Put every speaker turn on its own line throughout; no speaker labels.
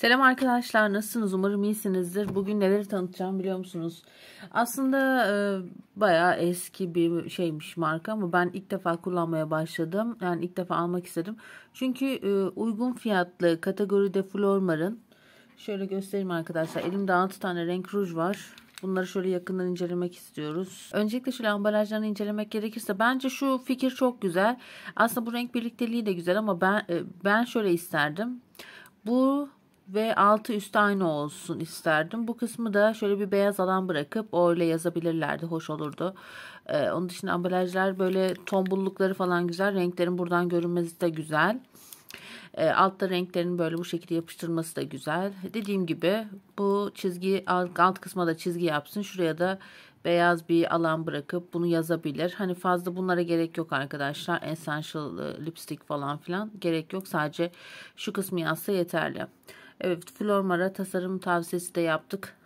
Selam arkadaşlar nasılsınız umarım iyisinizdir bugün neleri tanıtacağım biliyor musunuz aslında e, baya eski bir şeymiş marka ama ben ilk defa kullanmaya başladım yani ilk defa almak istedim çünkü e, uygun fiyatlı kategoride Flormar'ın şöyle göstereyim arkadaşlar elimde 6 tane renk ruj var Bunları şöyle yakından incelemek istiyoruz. Öncelikle şöyle ambalajlarını incelemek gerekirse bence şu fikir çok güzel. Aslında bu renk birlikteliği de güzel ama ben e, ben şöyle isterdim. Bu ve altı üstü aynı olsun isterdim. Bu kısmı da şöyle bir beyaz alan bırakıp o öyle yazabilirlerdi. Hoş olurdu. Ee, onun dışında ambalajlar böyle tombullukları falan güzel. Renklerin buradan görünmesi de güzel. E, altta renklerin böyle bu şekilde yapıştırması da güzel. Dediğim gibi bu çizgi alt, alt kısma da çizgi yapsın. Şuraya da beyaz bir alan bırakıp bunu yazabilir. Hani fazla bunlara gerek yok arkadaşlar. Essential e, lipstick falan filan gerek yok. Sadece şu kısmı yazsa yeterli. Evet Flormar'a tasarım tavsiyesi de yaptık.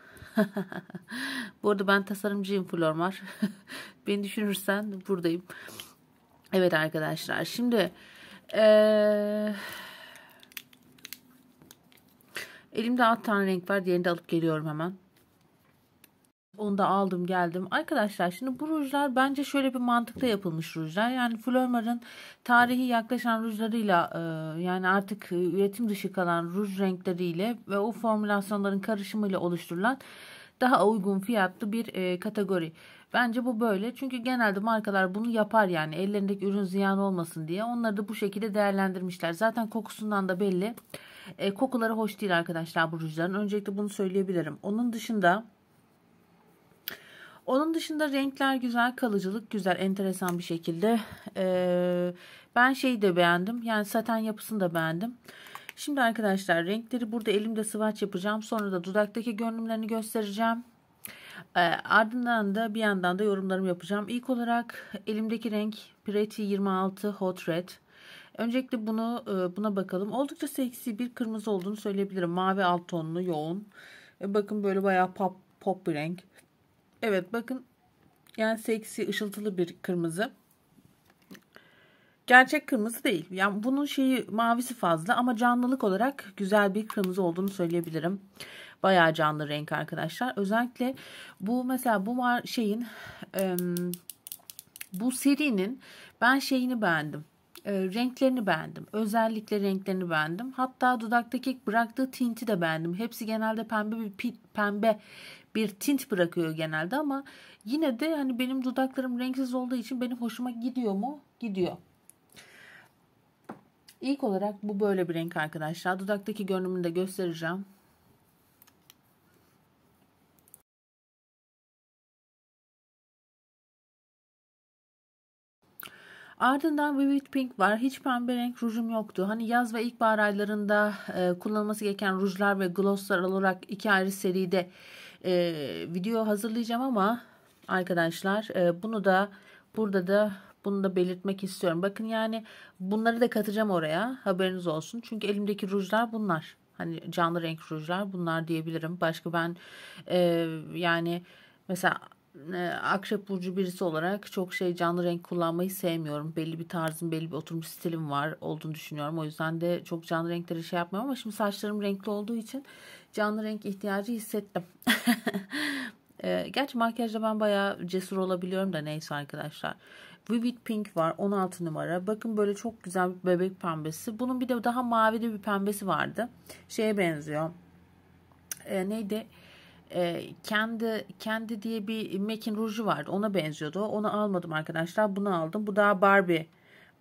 Bu arada ben tasarımcıyım Flormar. Beni düşünürsen buradayım. Evet arkadaşlar şimdi ee, elimde alt tane renk var. Diğerini de alıp geliyorum hemen. Onu da aldım geldim. Arkadaşlar şimdi bu rujlar bence şöyle bir mantıkta yapılmış rujlar. Yani Flormar'ın tarihi yaklaşan rujlarıyla e, yani artık e, üretim dışı kalan ruj renkleriyle ve o formülasyonların karışımıyla oluşturulan daha uygun fiyatlı bir e, kategori. Bence bu böyle. Çünkü genelde markalar bunu yapar yani ellerindeki ürün ziyan olmasın diye. Onları da bu şekilde değerlendirmişler. Zaten kokusundan da belli. E, kokuları hoş değil arkadaşlar bu rujların. Öncelikle bunu söyleyebilirim. Onun dışında onun dışında renkler güzel, kalıcılık güzel, enteresan bir şekilde. Ee, ben şeyi de beğendim. Yani saten yapısını da beğendim. Şimdi arkadaşlar renkleri burada elimde swatch yapacağım. Sonra da dudaktaki görünümlerini göstereceğim. E, ardından da bir yandan da yorumlarımı yapacağım. İlk olarak elimdeki renk Pretty 26 Hot Red. Öncelikle bunu e, buna bakalım. Oldukça seksi bir kırmızı olduğunu söyleyebilirim. Mavi alt tonlu yoğun. E, bakın böyle bayağı pop, pop bir renk. Evet bakın yani seksi ışıltılı bir kırmızı. Gerçek kırmızı değil. Yani bunun şeyi mavisi fazla ama canlılık olarak güzel bir kırmızı olduğunu söyleyebilirim. Bayağı canlı renk arkadaşlar. Özellikle bu mesela bu şeyin bu serinin ben şeyini beğendim. renklerini beğendim. Özellikle renklerini beğendim. Hatta dudaktaki bıraktığı tinti de beğendim. Hepsi genelde pembe bir pembe bir tint bırakıyor genelde ama yine de hani benim dudaklarım renksiz olduğu için benim hoşuma gidiyor mu? Gidiyor. İlk olarak bu böyle bir renk arkadaşlar. Dudaktaki görünümünü de göstereceğim. Ardından Vivid Pink var. Hiç pembe renk rujum yoktu. Hani yaz ve ilkbahar aylarında e, kullanılması gereken rujlar ve glosslar olarak iki ayrı seride e, video hazırlayacağım ama arkadaşlar e, bunu da burada da bunu da belirtmek istiyorum. Bakın yani bunları da katacağım oraya haberiniz olsun. Çünkü elimdeki rujlar bunlar. Hani canlı renk rujlar bunlar diyebilirim. Başka ben e, yani mesela e, Akrep Burcu birisi olarak çok şey canlı renk kullanmayı sevmiyorum. Belli bir tarzım, belli bir oturmuş stilim var olduğunu düşünüyorum. O yüzden de çok canlı renkleri şey yapmıyorum ama şimdi saçlarım renkli olduğu için canlı renk ihtiyacı hissettim. Ee, gerçi makyajda ben bayağı cesur olabiliyorum da neyse arkadaşlar. Vivid Pink var 16 numara. Bakın böyle çok güzel bir bebek pembesi. Bunun bir de daha mavi de bir pembesi vardı. Şeye benziyor. E, neydi? E, kendi kendi diye bir Mac'in ruju vardı. Ona benziyordu. Onu almadım arkadaşlar. Bunu aldım. Bu daha Barbie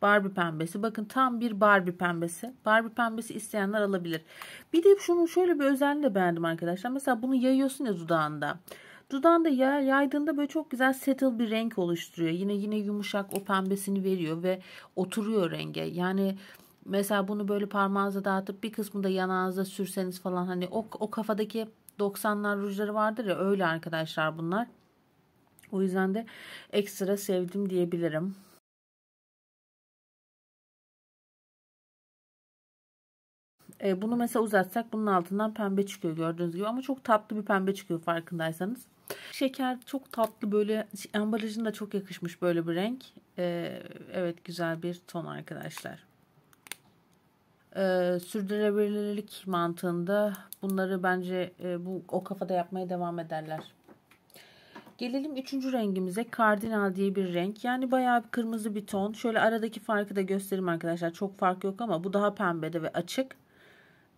Barbie pembesi. Bakın tam bir Barbie pembesi. Barbie pembesi isteyenler alabilir. Bir de şunun şöyle bir özelliğini de beğendim arkadaşlar. Mesela bunu yayıyorsun ya dudağında. Dudağında yay, yaydığında böyle çok güzel settle bir renk oluşturuyor. Yine yine yumuşak o pembesini veriyor ve oturuyor renge. Yani mesela bunu böyle parmağınıza dağıtıp bir kısmını da yanağınıza sürseniz falan hani o, o kafadaki 90'lar rujları vardır ya öyle arkadaşlar bunlar. O yüzden de ekstra sevdim diyebilirim. E, bunu mesela uzatsak bunun altından pembe çıkıyor gördüğünüz gibi. Ama çok tatlı bir pembe çıkıyor farkındaysanız. Şeker çok tatlı böyle ambalajında çok yakışmış böyle bir renk. E, evet güzel bir ton arkadaşlar e, sürdürülebilirlik mantığında bunları bence e, bu o kafada yapmaya devam ederler. Gelelim üçüncü rengimize kardinal diye bir renk. Yani bayağı bir kırmızı bir ton. Şöyle aradaki farkı da göstereyim arkadaşlar. Çok fark yok ama bu daha pembede ve açık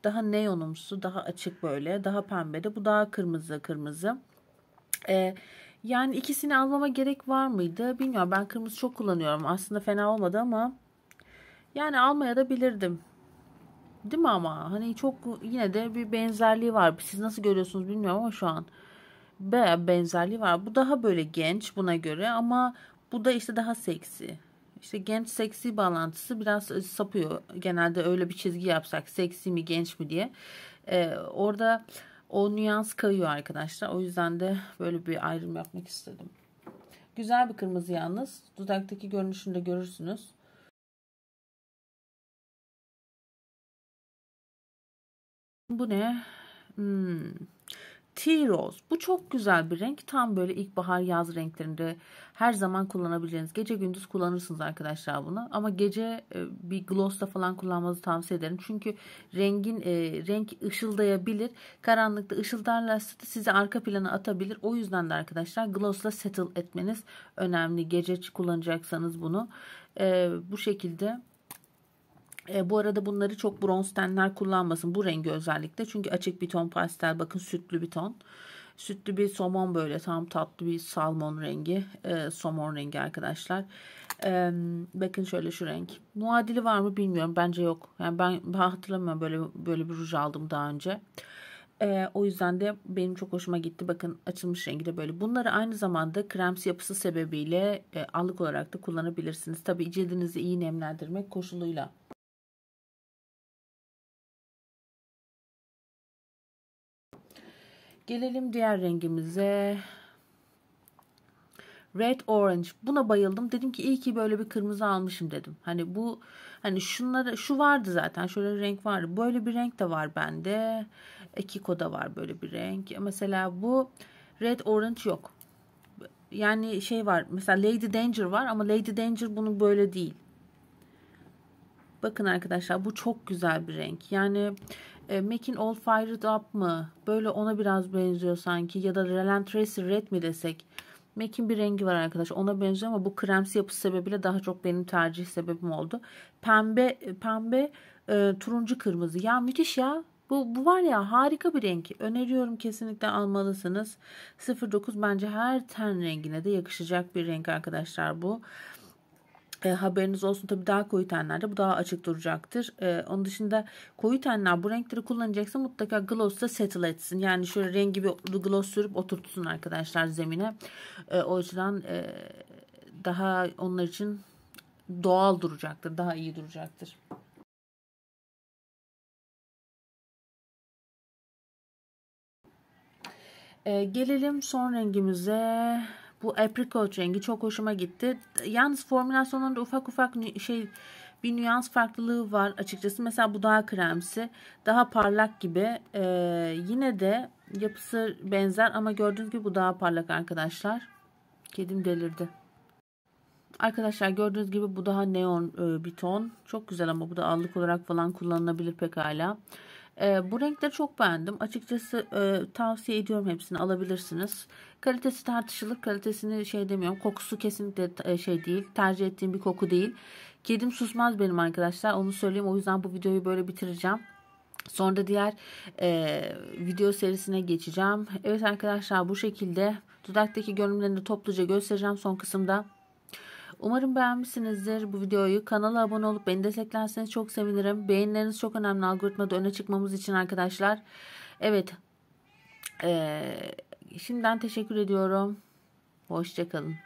daha neonumsu, daha açık böyle, daha pembe de bu daha kırmızı kırmızı. Ee, yani ikisini almama gerek var mıydı bilmiyorum. Ben kırmızı çok kullanıyorum. Aslında fena olmadı ama yani almaya da bilirdim. Değil mi ama? Hani çok yine de bir benzerliği var. Siz nasıl görüyorsunuz bilmiyorum ama şu an baya benzerliği var. Bu daha böyle genç buna göre ama bu da işte daha seksi. İşte genç seksi bağlantısı biraz e, sapıyor. Genelde öyle bir çizgi yapsak seksi mi genç mi diye. Ee, orada o nüans kayıyor arkadaşlar. O yüzden de böyle bir ayrım yapmak istedim. Güzel bir kırmızı yalnız. Dudaktaki görünüşünü de görürsünüz. Bu ne? Hmm. T-Rose. Bu çok güzel bir renk. Tam böyle ilkbahar yaz renklerinde her zaman kullanabileceğiniz. Gece gündüz kullanırsınız arkadaşlar bunu. Ama gece e, bir glossla falan kullanmanızı tavsiye ederim. Çünkü rengin e, renk ışıldayabilir. Karanlıkta ışıldarlarsa sizi arka plana atabilir. O yüzden de arkadaşlar glossla settle etmeniz önemli. Gece kullanacaksanız bunu e, bu şekilde e, bu arada bunları çok bronz tenler kullanmasın. Bu rengi özellikle. Çünkü açık bir ton pastel. Bakın sütlü bir ton. Sütlü bir somon böyle. Tam tatlı bir salmon rengi. E, somon rengi arkadaşlar. E, bakın şöyle şu renk. Muadili var mı bilmiyorum. Bence yok. Yani ben hatırlamıyorum böyle böyle bir ruj aldım daha önce. E, o yüzden de benim çok hoşuma gitti. Bakın açılmış rengi de böyle. Bunları aynı zamanda kremsi yapısı sebebiyle e, allık olarak da kullanabilirsiniz. Tabi cildinizi iyi nemlendirmek koşuluyla. Gelelim diğer rengimize. Red Orange. Buna bayıldım. Dedim ki iyi ki böyle bir kırmızı almışım dedim. Hani bu hani şunlara şu vardı zaten. Şöyle renk vardı. Böyle bir renk de var bende. Ekiko'da var böyle bir renk. Mesela bu Red Orange yok. Yani şey var. Mesela Lady Danger var ama Lady Danger bunun böyle değil. Bakın arkadaşlar bu çok güzel bir renk. Yani e, Mac'in All Fired Up mı? Böyle ona biraz benziyor sanki. Ya da Relent Tracer Red mi desek? Mac'in bir rengi var arkadaş. Ona benziyor ama bu kremsi yapısı sebebiyle daha çok benim tercih sebebim oldu. Pembe e, pembe e, turuncu kırmızı. Ya müthiş ya. Bu, bu var ya harika bir renk. Öneriyorum kesinlikle almalısınız. 09 bence her ten rengine de yakışacak bir renk arkadaşlar bu. E, haberiniz olsun tabii daha koyu tenlerde bu daha açık duracaktır. E, onun dışında koyu tenler bu renkleri kullanacaksa mutlaka gloss'ta settle etsin. Yani şöyle rengi bir gloss sürüp oturtsun arkadaşlar zemine. E, o yüzden e, daha onlar için doğal duracaktır. Daha iyi duracaktır. E, gelelim son rengimize. Bu apricot rengi çok hoşuma gitti. Yalnız formülasyonunda ufak ufak şey bir nüans farklılığı var açıkçası. Mesela bu daha kremsi, daha parlak gibi. Ee, yine de yapısı benzer ama gördüğünüz gibi bu daha parlak arkadaşlar. Kedim delirdi. Arkadaşlar gördüğünüz gibi bu daha neon e, bir ton. Çok güzel ama bu da allık olarak falan kullanılabilir pekala. E, bu renkleri çok beğendim. Açıkçası e, tavsiye ediyorum hepsini alabilirsiniz. Kalitesi tartışılır. Kalitesini şey demiyorum. Kokusu kesinlikle e, şey değil. Tercih ettiğim bir koku değil. Kedim susmaz benim arkadaşlar. Onu söyleyeyim. O yüzden bu videoyu böyle bitireceğim. Sonra diğer e, video serisine geçeceğim. Evet arkadaşlar bu şekilde dudaktaki görünümlerini topluca göstereceğim son kısımda. Umarım beğenmişsinizdir bu videoyu. Kanala abone olup beni desteklerseniz çok sevinirim. Beğenileriniz çok önemli algoritmada öne çıkmamız için arkadaşlar. Evet. Ee, şimdiden teşekkür ediyorum. Hoşçakalın.